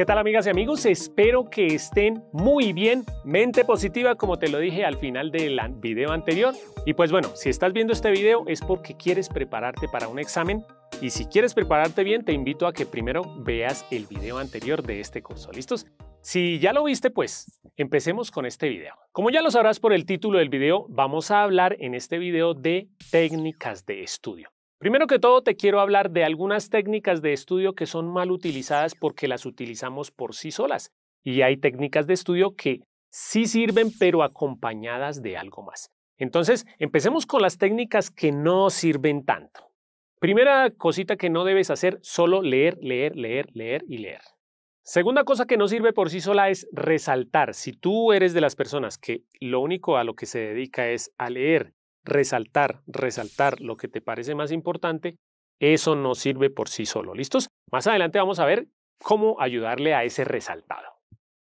¿Qué tal amigas y amigos? Espero que estén muy bien. Mente positiva, como te lo dije al final del video anterior. Y pues bueno, si estás viendo este video es porque quieres prepararte para un examen. Y si quieres prepararte bien, te invito a que primero veas el video anterior de este curso. ¿Listos? Si ya lo viste, pues empecemos con este video. Como ya lo sabrás por el título del video, vamos a hablar en este video de técnicas de estudio. Primero que todo, te quiero hablar de algunas técnicas de estudio que son mal utilizadas porque las utilizamos por sí solas. Y hay técnicas de estudio que sí sirven, pero acompañadas de algo más. Entonces, empecemos con las técnicas que no sirven tanto. Primera cosita que no debes hacer, solo leer, leer, leer, leer y leer. Segunda cosa que no sirve por sí sola es resaltar. Si tú eres de las personas que lo único a lo que se dedica es a leer resaltar, resaltar lo que te parece más importante, eso no sirve por sí solo. ¿Listos? Más adelante vamos a ver cómo ayudarle a ese resaltado.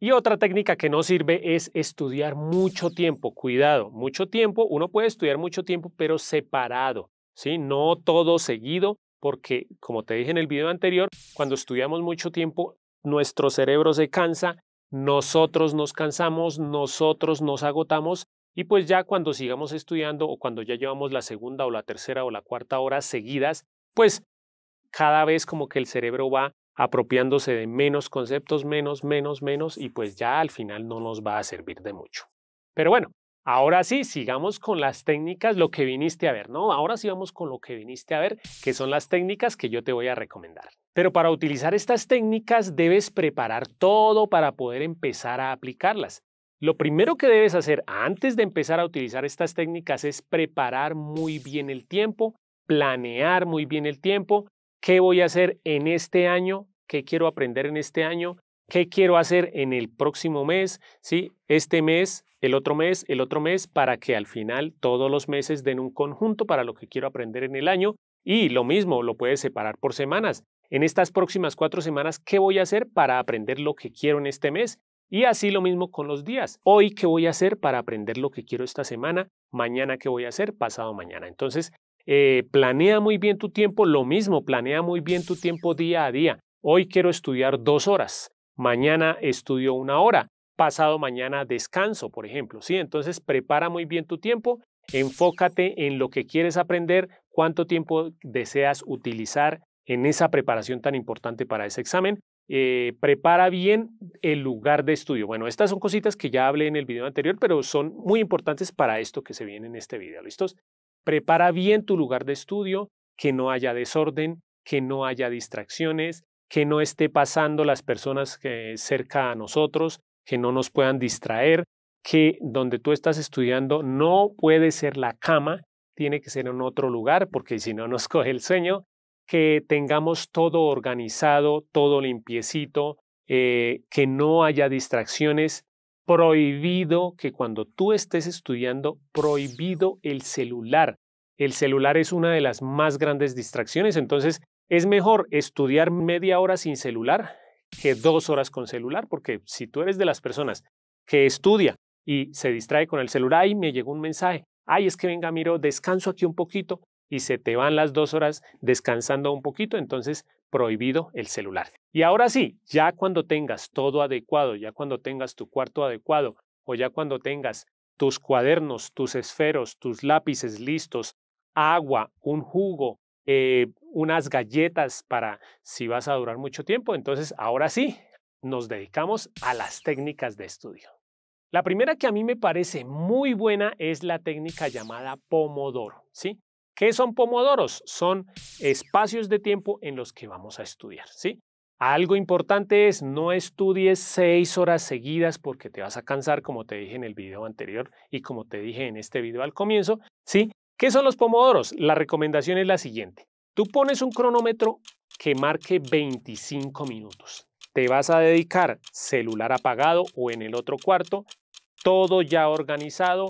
Y otra técnica que no sirve es estudiar mucho tiempo. Cuidado, mucho tiempo. Uno puede estudiar mucho tiempo, pero separado, ¿sí? No todo seguido, porque como te dije en el video anterior, cuando estudiamos mucho tiempo, nuestro cerebro se cansa, nosotros nos cansamos, nosotros nos agotamos y pues ya cuando sigamos estudiando o cuando ya llevamos la segunda o la tercera o la cuarta hora seguidas, pues cada vez como que el cerebro va apropiándose de menos conceptos, menos, menos, menos, y pues ya al final no nos va a servir de mucho. Pero bueno, ahora sí, sigamos con las técnicas, lo que viniste a ver, ¿no? Ahora sí vamos con lo que viniste a ver, que son las técnicas que yo te voy a recomendar. Pero para utilizar estas técnicas debes preparar todo para poder empezar a aplicarlas. Lo primero que debes hacer antes de empezar a utilizar estas técnicas es preparar muy bien el tiempo, planear muy bien el tiempo, qué voy a hacer en este año, qué quiero aprender en este año, qué quiero hacer en el próximo mes, ¿sí? este mes, el otro mes, el otro mes, para que al final todos los meses den un conjunto para lo que quiero aprender en el año y lo mismo, lo puedes separar por semanas. En estas próximas cuatro semanas, ¿qué voy a hacer para aprender lo que quiero en este mes? Y así lo mismo con los días. Hoy, ¿qué voy a hacer para aprender lo que quiero esta semana? Mañana, ¿qué voy a hacer? Pasado mañana. Entonces, eh, planea muy bien tu tiempo. Lo mismo, planea muy bien tu tiempo día a día. Hoy quiero estudiar dos horas. Mañana estudio una hora. Pasado mañana descanso, por ejemplo. ¿sí? Entonces, prepara muy bien tu tiempo. Enfócate en lo que quieres aprender, cuánto tiempo deseas utilizar en esa preparación tan importante para ese examen eh, prepara bien el lugar de estudio. Bueno, estas son cositas que ya hablé en el video anterior, pero son muy importantes para esto que se viene en este video. ¿Listos? Prepara bien tu lugar de estudio, que no haya desorden, que no haya distracciones, que no esté pasando las personas que, cerca a nosotros, que no nos puedan distraer, que donde tú estás estudiando no puede ser la cama, tiene que ser en otro lugar, porque si no nos coge el sueño, que tengamos todo organizado, todo limpiecito, eh, que no haya distracciones. Prohibido que cuando tú estés estudiando, prohibido el celular. El celular es una de las más grandes distracciones, entonces es mejor estudiar media hora sin celular que dos horas con celular, porque si tú eres de las personas que estudia y se distrae con el celular, ay, me llegó un mensaje, ay, es que venga, miro, descanso aquí un poquito, y se te van las dos horas descansando un poquito, entonces prohibido el celular. Y ahora sí, ya cuando tengas todo adecuado, ya cuando tengas tu cuarto adecuado o ya cuando tengas tus cuadernos, tus esferos, tus lápices listos, agua, un jugo, eh, unas galletas para si vas a durar mucho tiempo, entonces ahora sí, nos dedicamos a las técnicas de estudio. La primera que a mí me parece muy buena es la técnica llamada Pomodoro, ¿sí? ¿Qué son pomodoros? Son espacios de tiempo en los que vamos a estudiar, ¿sí? Algo importante es no estudies seis horas seguidas porque te vas a cansar, como te dije en el video anterior y como te dije en este video al comienzo, ¿sí? ¿Qué son los pomodoros? La recomendación es la siguiente. Tú pones un cronómetro que marque 25 minutos. Te vas a dedicar celular apagado o en el otro cuarto, todo ya organizado,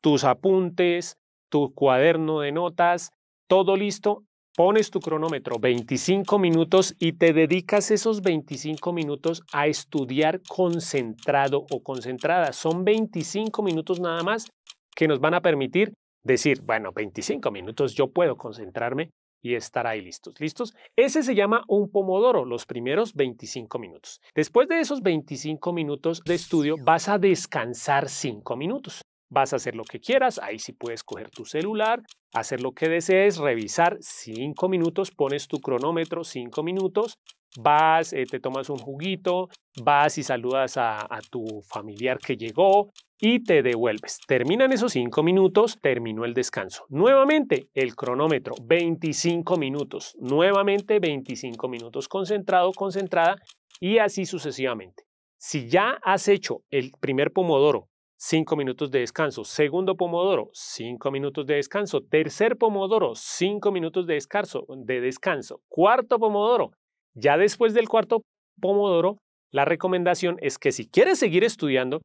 tus apuntes, tu cuaderno de notas, todo listo, pones tu cronómetro 25 minutos y te dedicas esos 25 minutos a estudiar concentrado o concentrada. Son 25 minutos nada más que nos van a permitir decir, bueno, 25 minutos yo puedo concentrarme y estar ahí listos. ¿Listos? Ese se llama un pomodoro, los primeros 25 minutos. Después de esos 25 minutos de estudio vas a descansar 5 minutos vas a hacer lo que quieras, ahí sí puedes coger tu celular, hacer lo que desees, revisar cinco minutos, pones tu cronómetro 5 minutos, vas, eh, te tomas un juguito, vas y saludas a, tu familiar que llegó y te devuelves. Terminan esos cinco minutos, terminó el descanso. Nuevamente el cronómetro, 25 minutos, nuevamente 25 minutos concentrado, concentrada y así sucesivamente. Si ya has hecho el primer pomodoro, 5 minutos de descanso. Segundo pomodoro, 5 minutos de descanso. Tercer pomodoro, 5 minutos de descanso, de descanso. Cuarto pomodoro. Ya después del cuarto pomodoro, la recomendación es que si quieres seguir estudiando,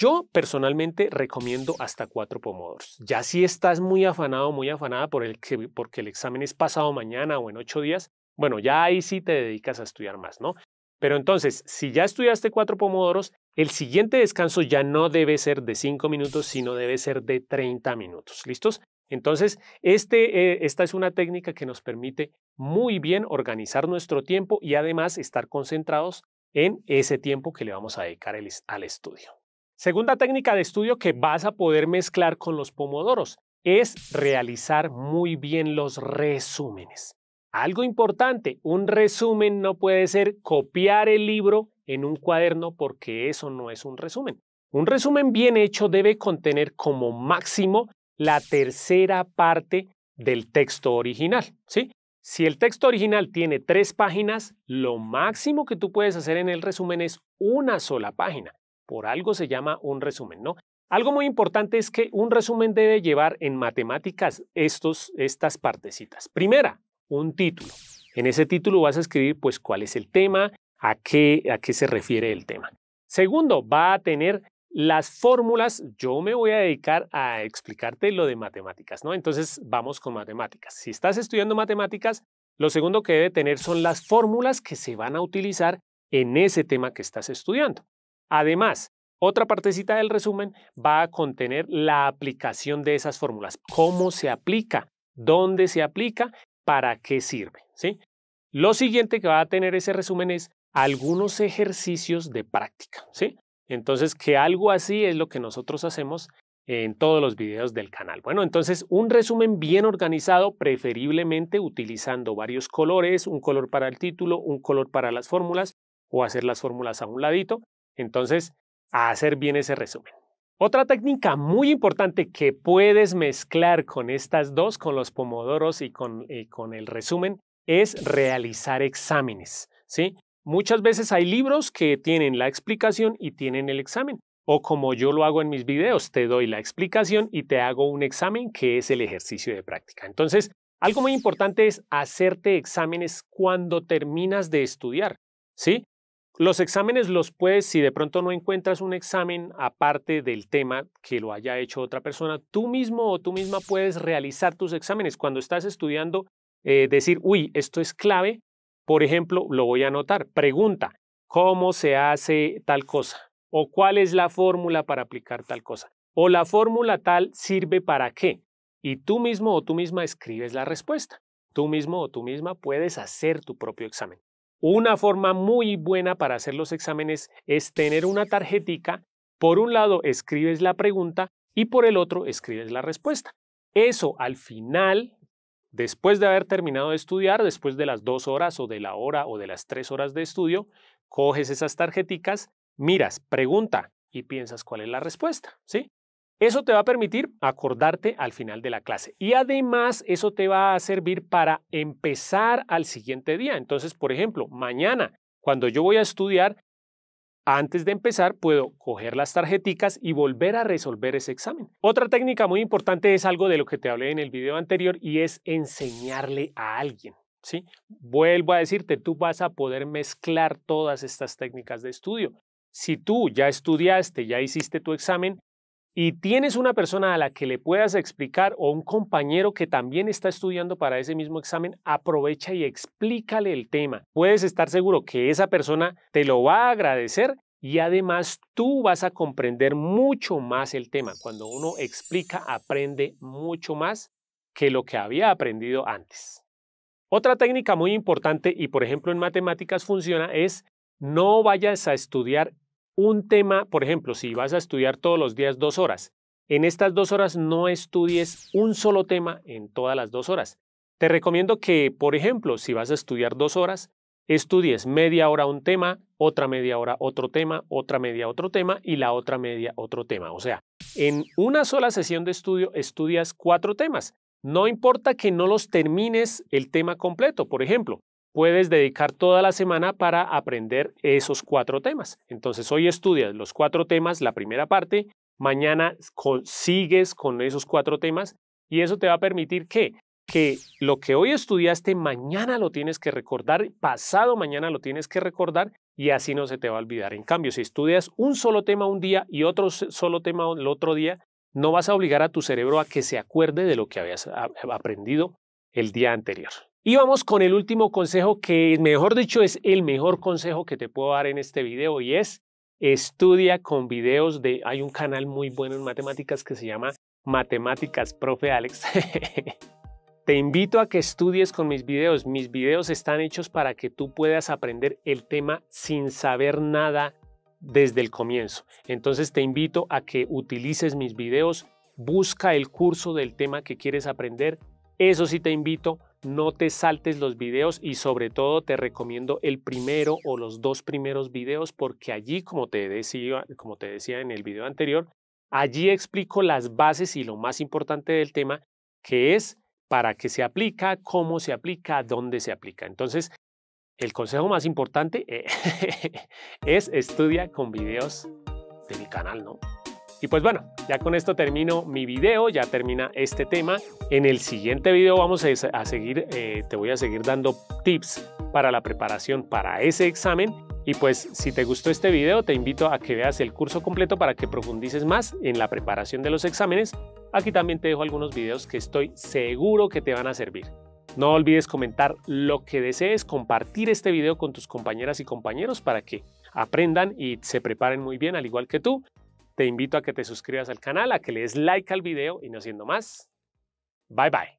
yo personalmente recomiendo hasta cuatro pomodoros. Ya si estás muy afanado, muy afanada por el porque el examen es pasado mañana o en ocho días, bueno, ya ahí sí te dedicas a estudiar más, ¿no? Pero entonces, si ya estudiaste cuatro pomodoros, el siguiente descanso ya no debe ser de 5 minutos, sino debe ser de 30 minutos. ¿Listos? Entonces, este, eh, esta es una técnica que nos permite muy bien organizar nuestro tiempo y además estar concentrados en ese tiempo que le vamos a dedicar al estudio. Segunda técnica de estudio que vas a poder mezclar con los pomodoros es realizar muy bien los resúmenes. Algo importante, un resumen no puede ser copiar el libro en un cuaderno porque eso no es un resumen. Un resumen bien hecho debe contener como máximo la tercera parte del texto original, ¿sí? Si el texto original tiene tres páginas, lo máximo que tú puedes hacer en el resumen es una sola página. Por algo se llama un resumen, ¿no? Algo muy importante es que un resumen debe llevar en matemáticas estos, estas partecitas. Primera, un título. En ese título vas a escribir pues cuál es el tema, a qué, a qué se refiere el tema. Segundo, va a tener las fórmulas, yo me voy a dedicar a explicarte lo de matemáticas, ¿no? Entonces vamos con matemáticas. Si estás estudiando matemáticas, lo segundo que debe tener son las fórmulas que se van a utilizar en ese tema que estás estudiando. Además, otra partecita del resumen va a contener la aplicación de esas fórmulas, cómo se aplica, dónde se aplica, para qué sirve, ¿sí? Lo siguiente que va a tener ese resumen es algunos ejercicios de práctica, ¿sí? Entonces, que algo así es lo que nosotros hacemos en todos los videos del canal. Bueno, entonces un resumen bien organizado, preferiblemente utilizando varios colores, un color para el título, un color para las fórmulas o hacer las fórmulas a un ladito. Entonces, hacer bien ese resumen. Otra técnica muy importante que puedes mezclar con estas dos, con los pomodoros y con, y con el resumen, es realizar exámenes. ¿sí? Muchas veces hay libros que tienen la explicación y tienen el examen. O como yo lo hago en mis videos, te doy la explicación y te hago un examen que es el ejercicio de práctica. Entonces, algo muy importante es hacerte exámenes cuando terminas de estudiar, ¿sí? Los exámenes los puedes, si de pronto no encuentras un examen aparte del tema que lo haya hecho otra persona, tú mismo o tú misma puedes realizar tus exámenes. Cuando estás estudiando, eh, decir, uy, esto es clave, por ejemplo, lo voy a anotar. Pregunta, ¿cómo se hace tal cosa? ¿O cuál es la fórmula para aplicar tal cosa? ¿O la fórmula tal sirve para qué? Y tú mismo o tú misma escribes la respuesta. Tú mismo o tú misma puedes hacer tu propio examen. Una forma muy buena para hacer los exámenes es tener una tarjetica. Por un lado escribes la pregunta y por el otro escribes la respuesta. Eso al final Después de haber terminado de estudiar, después de las dos horas o de la hora o de las tres horas de estudio, coges esas tarjeticas, miras, pregunta y piensas cuál es la respuesta, ¿sí? Eso te va a permitir acordarte al final de la clase y además eso te va a servir para empezar al siguiente día. Entonces, por ejemplo, mañana, cuando yo voy a estudiar, antes de empezar, puedo coger las tarjeticas y volver a resolver ese examen. Otra técnica muy importante es algo de lo que te hablé en el video anterior y es enseñarle a alguien. ¿sí? Vuelvo a decirte, tú vas a poder mezclar todas estas técnicas de estudio. Si tú ya estudiaste, ya hiciste tu examen, y tienes una persona a la que le puedas explicar o un compañero que también está estudiando para ese mismo examen, aprovecha y explícale el tema. Puedes estar seguro que esa persona te lo va a agradecer y además tú vas a comprender mucho más el tema. Cuando uno explica, aprende mucho más que lo que había aprendido antes. Otra técnica muy importante y por ejemplo en matemáticas funciona es no vayas a estudiar un tema, por ejemplo, si vas a estudiar todos los días dos horas, en estas dos horas no estudies un solo tema en todas las dos horas. Te recomiendo que, por ejemplo, si vas a estudiar dos horas, estudies media hora un tema, otra media hora otro tema, otra media otro tema y la otra media otro tema. O sea, en una sola sesión de estudio estudias cuatro temas. No importa que no los termines el tema completo. Por ejemplo, puedes dedicar toda la semana para aprender esos cuatro temas. Entonces hoy estudias los cuatro temas, la primera parte, mañana consigues sigues con esos cuatro temas y eso te va a permitir que lo que hoy estudiaste mañana lo tienes que recordar, pasado mañana lo tienes que recordar y así no se te va a olvidar. En cambio, si estudias un solo tema un día y otro solo tema el otro día, no vas a obligar a tu cerebro a que se acuerde de lo que habías aprendido el día anterior. Y vamos con el último consejo que, mejor dicho, es el mejor consejo que te puedo dar en este video y es estudia con videos de, hay un canal muy bueno en matemáticas que se llama Matemáticas Profe Alex. Te invito a que estudies con mis videos. Mis videos están hechos para que tú puedas aprender el tema sin saber nada desde el comienzo. Entonces te invito a que utilices mis videos, busca el curso del tema que quieres aprender. Eso sí te invito no te saltes los videos y sobre todo te recomiendo el primero o los dos primeros videos porque allí, como te decía, como te decía en el video anterior, allí explico las bases y lo más importante del tema, que es para qué se aplica, cómo se aplica, dónde se aplica. Entonces, el consejo más importante eh, es estudia con videos de mi canal, ¿no? Y pues bueno, ya con esto termino mi video, ya termina este tema. En el siguiente video vamos a seguir, eh, te voy a seguir dando tips para la preparación para ese examen. Y pues si te gustó este video, te invito a que veas el curso completo para que profundices más en la preparación de los exámenes. Aquí también te dejo algunos videos que estoy seguro que te van a servir. No olvides comentar lo que desees, compartir este video con tus compañeras y compañeros para que aprendan y se preparen muy bien al igual que tú. Te invito a que te suscribas al canal, a que le des like al video y no siendo más. Bye bye.